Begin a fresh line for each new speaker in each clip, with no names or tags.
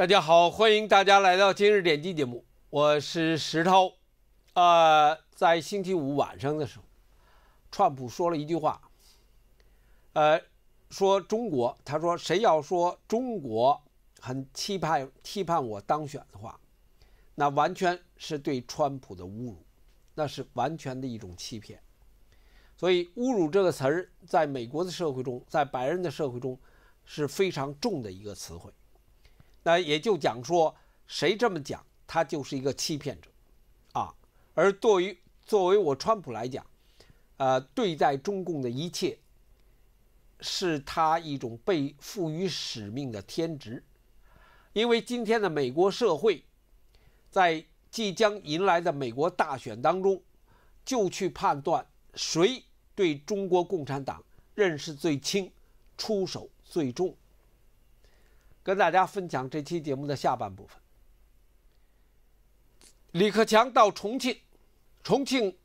大家好，欢迎大家来到今日点击节目，我是石涛。啊，在星期五晚上的时候，川普说了一句话。呃，说中国，他说谁要说中国很期盼期盼我当选的话，那完全是对川普的侮辱，那是完全的一种欺骗。所以“侮辱”这个词儿，在美国的社会中，在白人的社会中，是非常重的一个词汇。那也就讲说，谁这么讲，他就是一个欺骗者，啊！而作为作为我川普来讲，呃，对待中共的一切，是他一种被赋予使命的天职，因为今天的美国社会，在即将迎来的美国大选当中，就去判断谁对中国共产党认识最轻，出手最重。跟大家分享这期节目的下半部分。李克强到重庆，重庆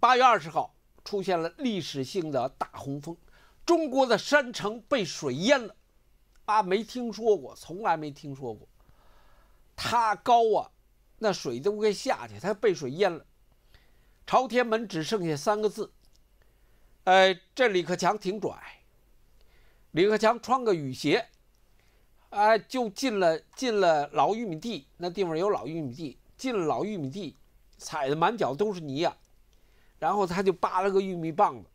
八月二十号出现了历史性的大洪峰，中国的山城被水淹了。啊，没听说过，从来没听说过。他高啊，那水都给下去，他被水淹了。朝天门只剩下三个字。哎，这李克强挺拽。李克强穿个雨鞋。哎，就进了进了老玉米地，那地方有老玉米地，进了老玉米地，踩的满脚都是泥呀。然后他就扒了个玉米棒子，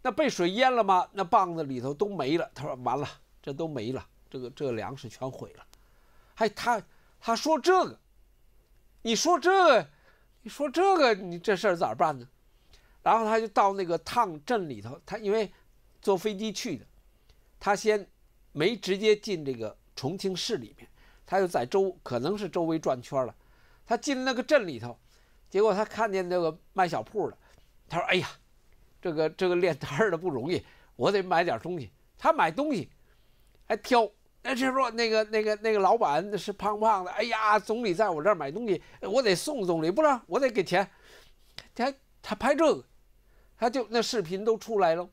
那被水淹了吗？那棒子里头都没了。他说完了，这都没了，这个这个粮食全毁了。哎，他他说这个，你说这，你说这个，你这事儿咋办呢？然后他就到那个趟镇里头，他因为坐飞机去的，他先没直接进这个。重庆市里面，他又在周可能是周围转圈了，他进那个镇里头，结果他看见那个卖小铺的，他说：“哎呀，这个这个练摊的不容易，我得买点东西。”他买东西还挑，哎，这说那个那个那个老板是胖胖的，哎呀，总理在我这儿买东西，我得送总理，不是我得给钱。他他拍这个，他就那视频都出来了，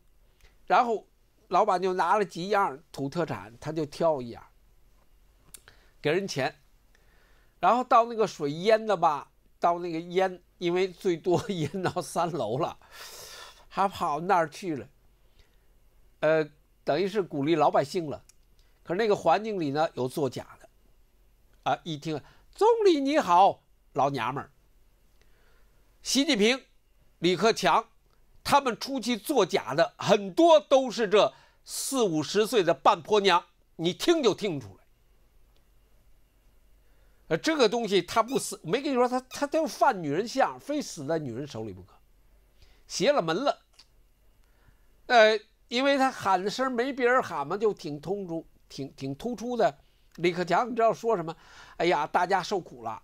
然后老板就拿了几样土特产，他就挑一样。给人钱，然后到那个水淹的吧，到那个淹，因为最多 淹到三楼了，还跑那儿去了。呃，等于是鼓励老百姓了。可是那个环境里呢，有作假的，啊，一听总理你好，老娘们儿，习近平、李克强，他们出去作假的很多都是这四五十岁的半婆娘，你听就听出来。呃，这个东西他不死，没跟你说，他他就犯女人相，非死在女人手里不可，邪了门了。呃，因为他喊的声没别人喊嘛，就挺突出，挺挺突出的。李克强，你知道说什么？哎呀，大家受苦了，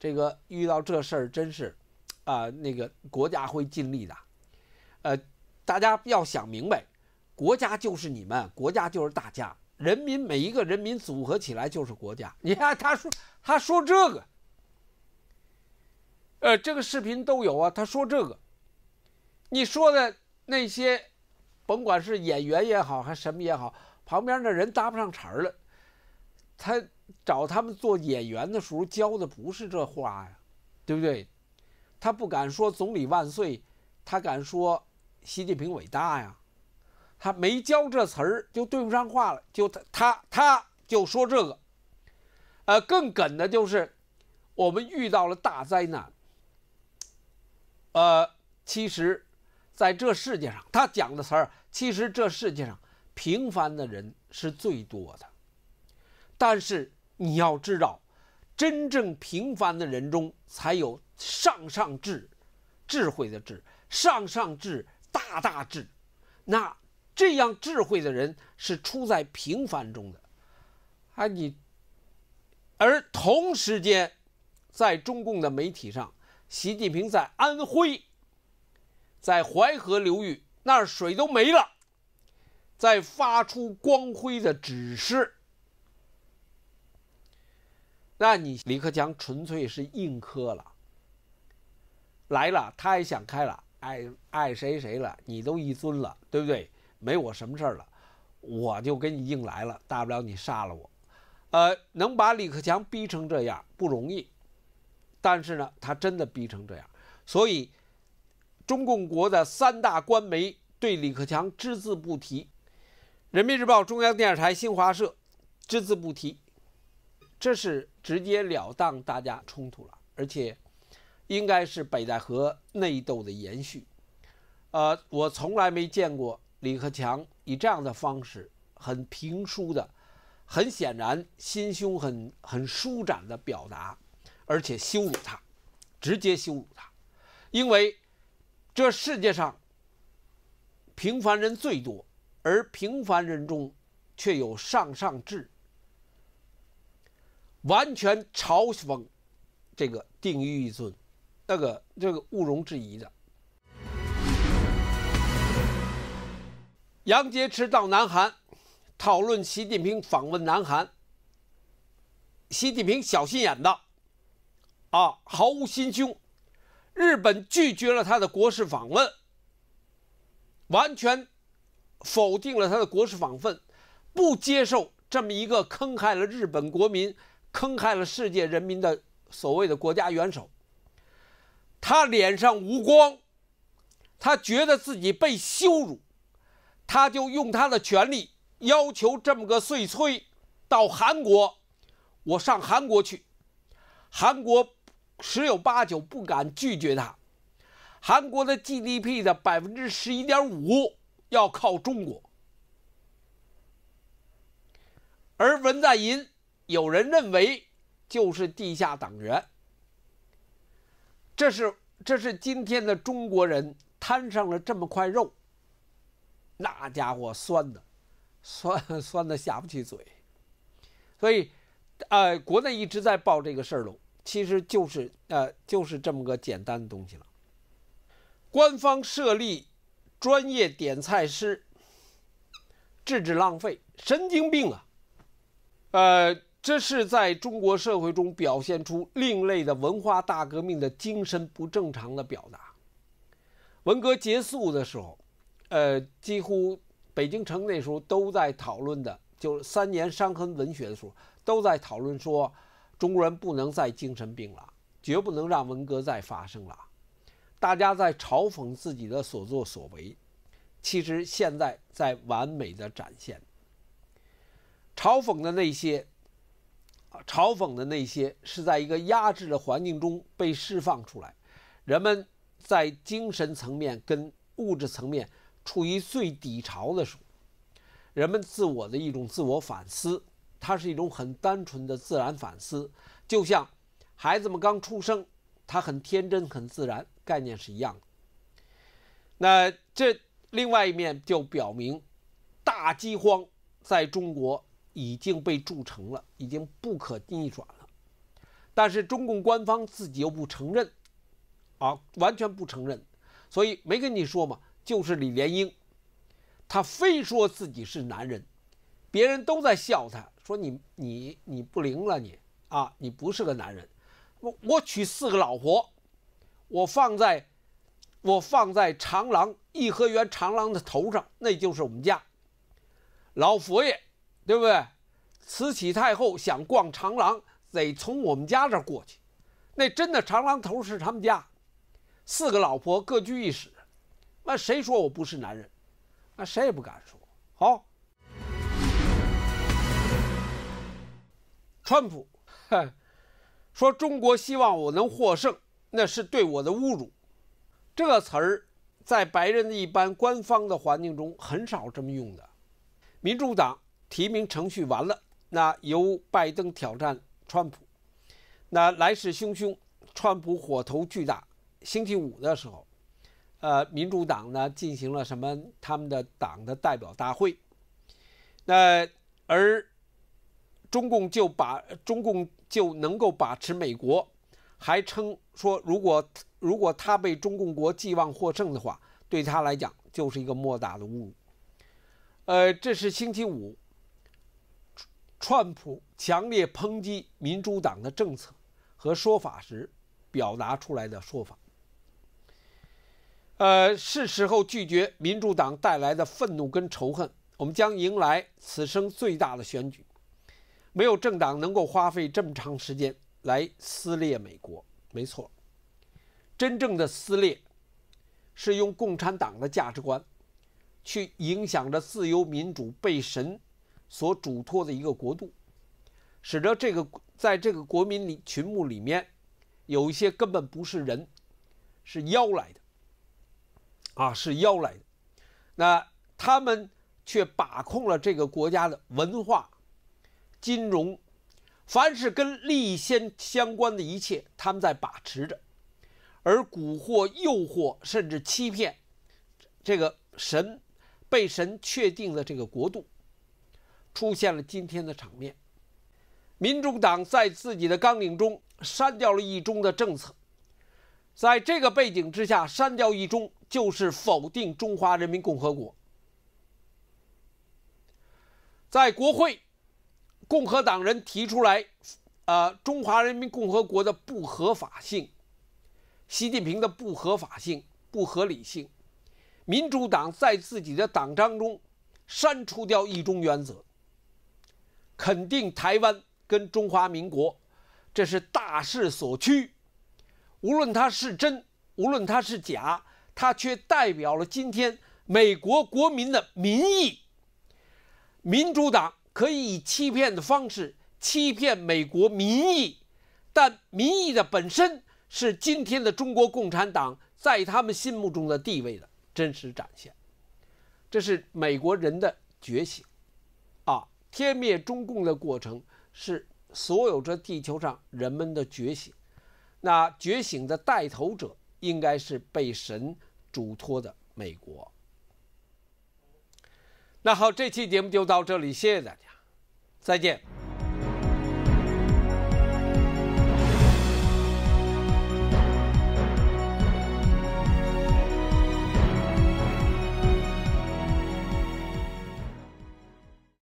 这个遇到这事儿真是，啊，那个国家会尽力的。呃，大家要想明白，国家就是你们，国家就是大家。人民每一个人民组合起来就是国家。你看，他说他说这个，呃，这个视频都有啊。他说这个，你说的那些，甭管是演员也好，还什么也好，旁边的人搭不上茬儿了。他找他们做演员的时候教的不是这话呀，对不对？他不敢说总理万岁，他敢说习近平伟大呀。他没教这词儿，就对不上话了。就他他他就说这个，呃，更梗的就是，我们遇到了大灾难。呃，其实，在这世界上，他讲的词儿，其实这世界上平凡的人是最多的。但是你要知道，真正平凡的人中，才有上上智，智慧的智，上上智，大大智，那。这样智慧的人是出在平凡中的，啊你，而同时间，在中共的媒体上，习近平在安徽，在淮河流域那儿水都没了，在发出光辉的指示，那你李克强纯粹是硬磕了，来了他也想开了，爱爱谁谁了，你都一尊了，对不对？没我什么事儿了，我就给你硬来了，大不了你杀了我。呃，能把李克强逼成这样不容易，但是呢，他真的逼成这样。所以，中共国的三大官媒对李克强只字不提，《人民日报》、中央电视台、新华社只字不提，这是直截了当，大家冲突了，而且应该是北戴河内斗的延续。呃，我从来没见过。李克强以这样的方式，很平舒的，很显然心胸很很舒展的表达，而且羞辱他，直接羞辱他，因为这世界上平凡人最多，而平凡人中却有上上智，完全嘲讽这个定于一尊，那个这个毋容置疑的。杨洁篪到南韩讨论习近平访问南韩。习近平小心眼的，啊，毫无心胸。日本拒绝了他的国事访问，完全否定了他的国事访问，不接受这么一个坑害了日本国民、坑害了世界人民的所谓的国家元首。他脸上无光，他觉得自己被羞辱。他就用他的权利要求这么个碎催到韩国，我上韩国去，韩国十有八九不敢拒绝他。韩国的 GDP 的百分之十一点五要靠中国，而文在寅有人认为就是地下党员，这是这是今天的中国人摊上了这么块肉。那家伙酸的，酸 酸的下不去嘴，所以，呃，国内一直在报这个事儿喽，其实就是，呃，就是这么个简单的东西了。官方设立专业点菜师，制止浪费，神经病啊！呃，这是在中国社会中表现出另类的文化大革命的精神不正常的表达。文革结束的时候。呃，几乎北京城那时候都在讨论的，就是三年伤痕文学的时候，都在讨论说中国人不能再精神病了，绝不能让文革再发生了。大家在嘲讽自己的所作所为，其实现在在完美的展现嘲讽的那些，嘲讽的那些是在一个压制的环境中被释放出来，人们在精神层面跟物质层面。处于最底潮的时候，人们自我的一种自我反思，它是一种很单纯的自然反思，就像孩子们刚出生，他很天真，很自然，概念是一样的。那这另外一面就表明，大饥荒在中国已经被铸成了，已经不可逆转了。但是中共官方自己又不承认，啊，完全不承认，所以没跟你说嘛。就是李莲英，他非说自己是男人，别人都在笑他，说你你你不灵了你啊，你不是个男人。我我娶四个老婆，我放在我放在长廊颐和园长廊的头上，那就是我们家老佛爷，对不对？慈禧太后想逛长廊，得从我们家这过去。那真的长廊头是他们家，四个老婆各居一室。那谁说我不是男人？那谁也不敢说。好，川普，说中国希望我能获胜，那是对我的侮辱。这词儿在白人的一般官方的环境中很少这么用的。民主党提名程序完了，那由拜登挑战川普，那来势汹汹，川普火头巨大。星期五的时候。呃，民主党呢进行了什么？他们的党的代表大会。那而中共就把中共就能够把持美国，还称说如果如果他被中共国际望获胜的话，对他来讲就是一个莫大的侮辱。呃，这是星期五，川普强烈抨击民主党的政策和说法时表达出来的说法。呃，是时候拒绝民主党带来的愤怒跟仇恨。我们将迎来此生最大的选举，没有政党能够花费这么长时间来撕裂美国。没错，真正的撕裂是用共产党的价值观去影响着自由民主被神所嘱托的一个国度，使得这个在这个国民里群目里面有一些根本不是人，是妖来的。啊，是邀来的。那他们却把控了这个国家的文化、金融，凡是跟利先相关的一切，他们在把持着。而蛊惑、诱惑，甚至欺骗这个神，被神确定的这个国度，出现了今天的场面。民主党在自己的纲领中删掉了一中的政策，在这个背景之下，删掉一中。就是否定中华人民共和国。在国会，共和党人提出来，呃，中华人民共和国的不合法性，习近平的不合法性、不合理性。民主党在自己的党章中删除掉“一中”原则，肯定台湾跟中华民国，这是大势所趋。无论它是真，无论它是假。它却代表了今天美国国民的民意。民主党可以以欺骗的方式欺骗美国民意，但民意的本身是今天的中国共产党在他们心目中的地位的真实展现。这是美国人的觉醒，啊，天灭中共的过程是所有这地球上人们的觉醒。那觉醒的带头者应该是被神。嘱托的美国。那好，这期节目就到这里，谢谢大家，再见。